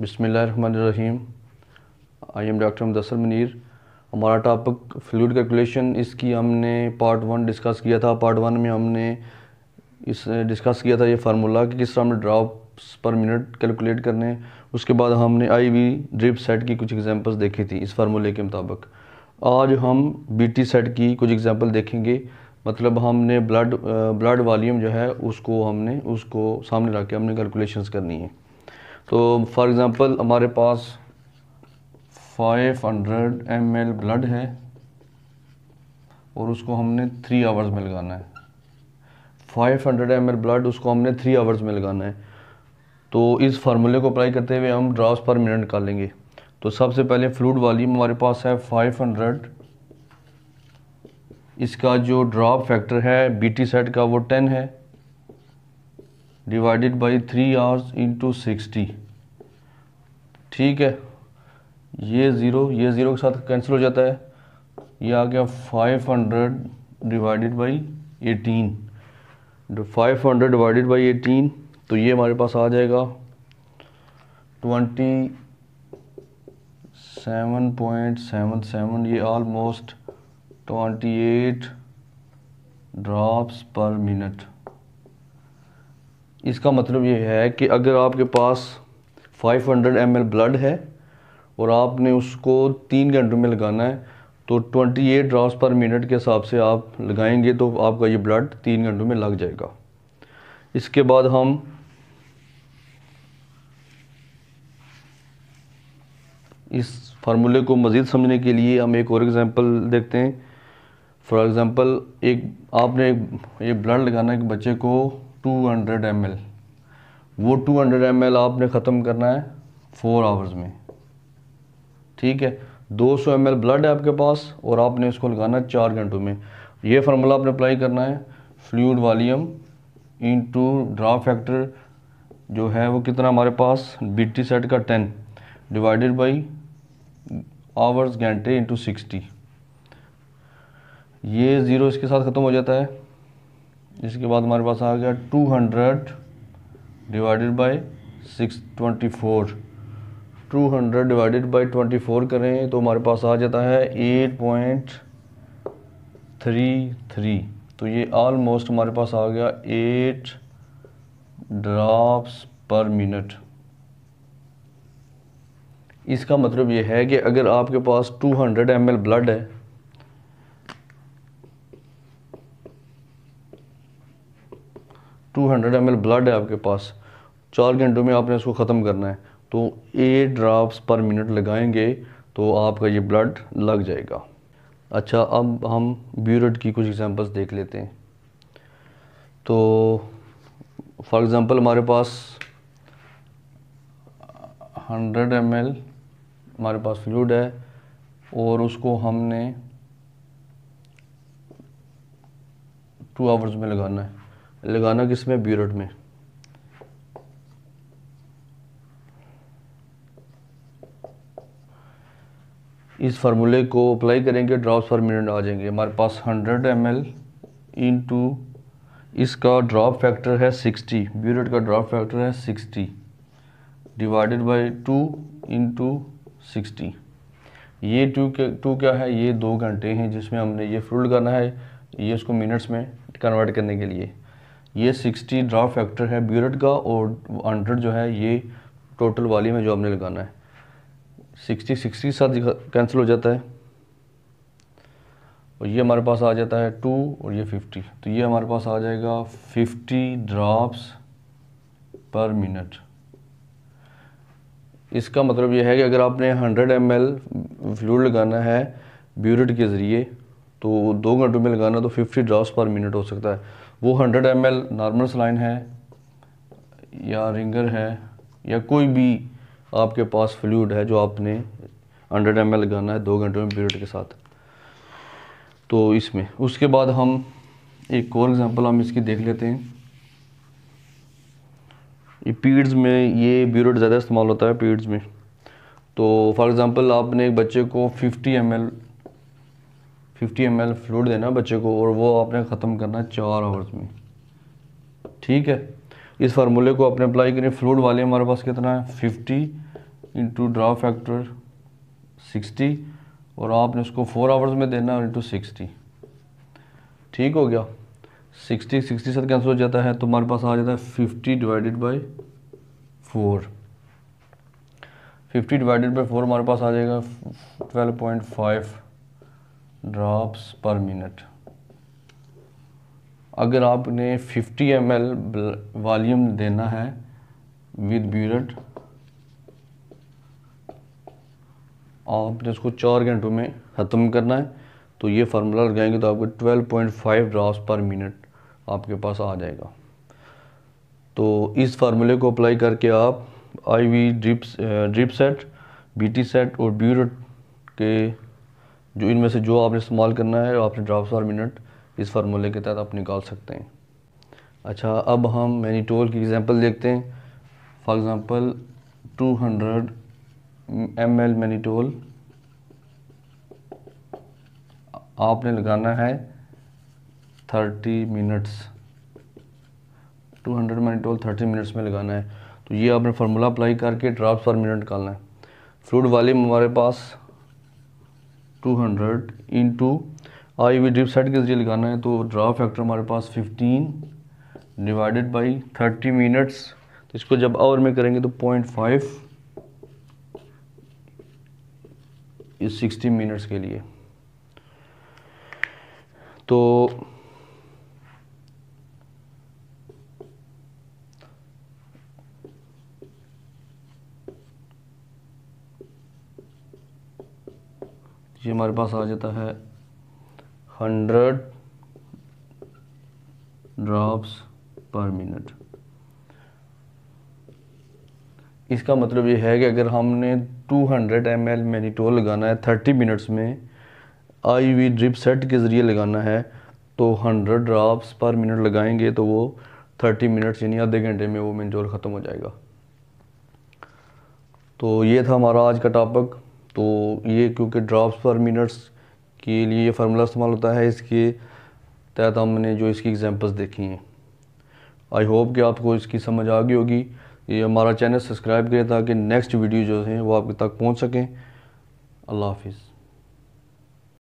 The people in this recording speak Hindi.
Rahim I am doctor Mudassar Munir हमारा टॉपिक फ्लूड कैलकुलेशन इसकी हमने पार्ट वन डिस्कस किया था पार्ट वन में हमने इस डिस्कस किया था ये फार्मूला कि किस तरह हमने ड्रॉप्स पर मिनट कैलकुलेट करने उसके बाद हमने आई वी ड्रिप सेट की कुछ एग्जांपल्स देखी थी इस फार्मूले के मुताबिक आज हम बी टी सेट की कुछ एग्ज़ाम्पल देखेंगे मतलब हमने ब्लड ब्लड वॉलीम जो है उसको हमने उसको सामने रख के हमने कैलकुलेशन करनी है तो फॉर एग्ज़ाम्पल हमारे पास 500 हंड्रेड एम एल ब्लड है और उसको हमने थ्री आवर्स में लगाना है 500 हंड्रेड एम एल ब्लड उसको हमने थ्री आवर्स में लगाना है तो इस फार्मूले को अप्लाई करते हुए हम ड्रॉप्स पर मिनट निकालेंगे तो सबसे पहले फ्लूड वॉल्यूम हमारे पास है 500 इसका जो ड्रॉप फैक्टर है बीटी सेट का वो 10 है divided by three hours into sixty ठीक है ये ज़ीरो ये ज़ीरो के साथ कैंसिल हो जाता है ये आ गया five hundred divided by eighteen five hundred divided by eighteen तो ये हमारे पास आ जाएगा twenty seven point seven seven ये almost twenty eight drops per minute इसका मतलब ये है कि अगर आपके पास 500 हंड्रेड ब्लड है और आपने उसको तीन घंटों में लगाना है तो 28 एट ड्रॉप्स पर मिनट के हिसाब से आप लगाएंगे तो आपका ये ब्लड तीन घंटों में लग जाएगा इसके बाद हम इस फार्मूले को मज़ीद समझने के लिए हम एक और एग्ज़ाम्पल देखते हैं फॉर एग्ज़ाम्पल एक आपने एक ये ब्लड लगाना है एक बच्चे को 200 एल वो 200 एल आपने ख़त्म करना है फोर आवर्स में ठीक है 200 एल ब्लड है आपके पास और आपने इसको लगाना है चार घंटों में ये फार्मूला आपने अप्लाई करना है fluid volume into drop factor जो है वो कितना हमारे पास बी टी सेट का टेन डिवाइडेड बाई आवर्स घंटे इंटू सिक्सटी ये ज़ीरो इसके साथ ख़त्म हो जाता है इसके बाद हमारे पास आ गया two hundred divided by six twenty four two hundred divided by twenty four करें तो हमारे पास आ जाता है एट पॉइंट थ्री थ्री तो ये ऑलमोस्ट हमारे पास आ गया एट ड्राप्स पर मिनट इसका मतलब ये है कि अगर आपके पास 200 हंड्रेड ब्लड है two hundred M L blood है आपके पास चार घंटों में आपने उसको ख़त्म करना है तो एट ड्राप्स पर मिनट लगाएंगे तो आपका ये ब्लड लग जाएगा अच्छा अब हम ब्यूरेट की कुछ एग्जांपल्स देख लेते हैं तो फॉर एग्ज़ाम्पल हमारे पास 100 एम हमारे पास फ्लूड है और उसको हमने टू आवर्स में लगाना है लगाना किस में ब्यूरेट में इस फार्मूले को अप्लाई करेंगे ड्रॉप्स पर मिनट आ जाएंगे हमारे पास 100 एम एल इन टू इसका ड्रॉप फैक्टर है 60 ब्यूरट का ड्रॉप फैक्टर है 60 divided by two into sixty ये टू टू क्या है ये दो घंटे हैं जिसमें हमने ये फ्रूड करना है ये उसको मिनट्स में कन्वर्ट करने के लिए ये 60 ड्रा फैक्टर है ब्यूरेट का और 100 जो है ये टोटल वाली में जो हमने लगाना है 60 60 साथ कैंसिल हो जाता है और ये हमारे पास आ जाता है टू और ये 50 तो ये हमारे पास आ जाएगा 50 ड्रॉप्स पर मिनट इसका मतलब यह है कि अगर आपने 100 एम एल फ्लूड लगाना है ब्यूरेट के ज़रिए तो दो घंटों में लगाना तो 50 ड्रॉप्स पर मिनट हो सकता है वो 100 एम नॉर्मल सलाइन है या रिंगर है या कोई भी आपके पास फ्लूड है जो आपने 100 एम लगाना है दो घंटे में पीरियड के साथ तो इसमें उसके बाद हम एक और एग्ज़ाम्पल हम इसकी देख लेते हैं ये पीरियड्स में ये ब्यूरेट ज़्यादा इस्तेमाल होता है पीरियड्स में तो फॉर एग्ज़ाम्पल आपने एक बच्चे को 50 एम 50 एम एल फ्लूड देना बच्चे को और वो आपने ख़त्म करना है चार आवर्स में ठीक है इस फार्मूले को आपने अप्लाई करें फ्लूड वाले हमारे पास कितना है 50 इंटू ड्रा फैक्टर 60 और आपने उसको फोर आवर्स में देना है इंटू सिक्सटी ठीक हो गया 60 60 से कैंसिल हो जाता है तो हमारे पास आ जाता है 50 divided by four fifty divided by four हमारे पास आ जाएगा twelve point five drops per minute अगर आपने 50 एम एल वॉल्यूम देना है विद ब्यूरट आपने उसको चार घंटों में ख़त्म करना है तो ये फार्मूला लगाएंगे तो आपको 12.5 ड्रॉप्स पर मिनट आपके पास आ जाएगा तो इस फार्मूले को अप्लाई करके आप IV drips drip set BT set और ब्यूरट के जो इनमें से जो आपने इस्तेमाल करना है आपने ड्राफ्ट पर मिनट इस फार्मूले के तहत आप निकाल सकते हैं अच्छा अब हम टोल की एग्ज़ाम्पल देखते हैं for example 200 hundred M L mannitol आपने लगाना है 30 minutes 200 hundred mannitol thirty minutes में लगाना है तो ये आपने फार्मूला अप्लाई करके ड्राफ्ट पर मिनट निकालना है फ्लूड वाले हमारे पास two hundred into I V drip set के जरिए लगाना है तो ड्रा फैक्टर हमारे पास fifteen divided by thirty minutes तो इसको जब आवर में करेंगे तो पॉइंट फाइव इस सिक्सटी मिनट्स के लिए तो हमारे पास आ जाता है हंड्रेड ड्रॉप्स पर मिनट इसका मतलब ये है कि अगर हमने 200 हंड्रेड एम एल मैनीटोल लगाना है 30 मिनट्स में आई वी ड्रिप सेट के ज़रिए लगाना है तो 100 ड्रॉप्स पर मिनट लगाएंगे तो वो 30 मिनट्स यानी आधे घंटे में वो मैनीटोल ख़त्म हो जाएगा तो ये था हमारा आज का टॉपिक तो ये क्योंकि ड्रॉप्स पर मिनट्स के लिए ये फार्मूला इस्तेमाल होता है इसके तहत हमने जो इसकी एग्जांपल्स देखी हैं आई होप कि आपको इसकी समझ आ गई होगी ये हमारा चैनल सब्सक्राइब करें ताकि नेक्स्ट वीडियो जो है वो आप तक पहुँच सकें अल्लाह हाफिज़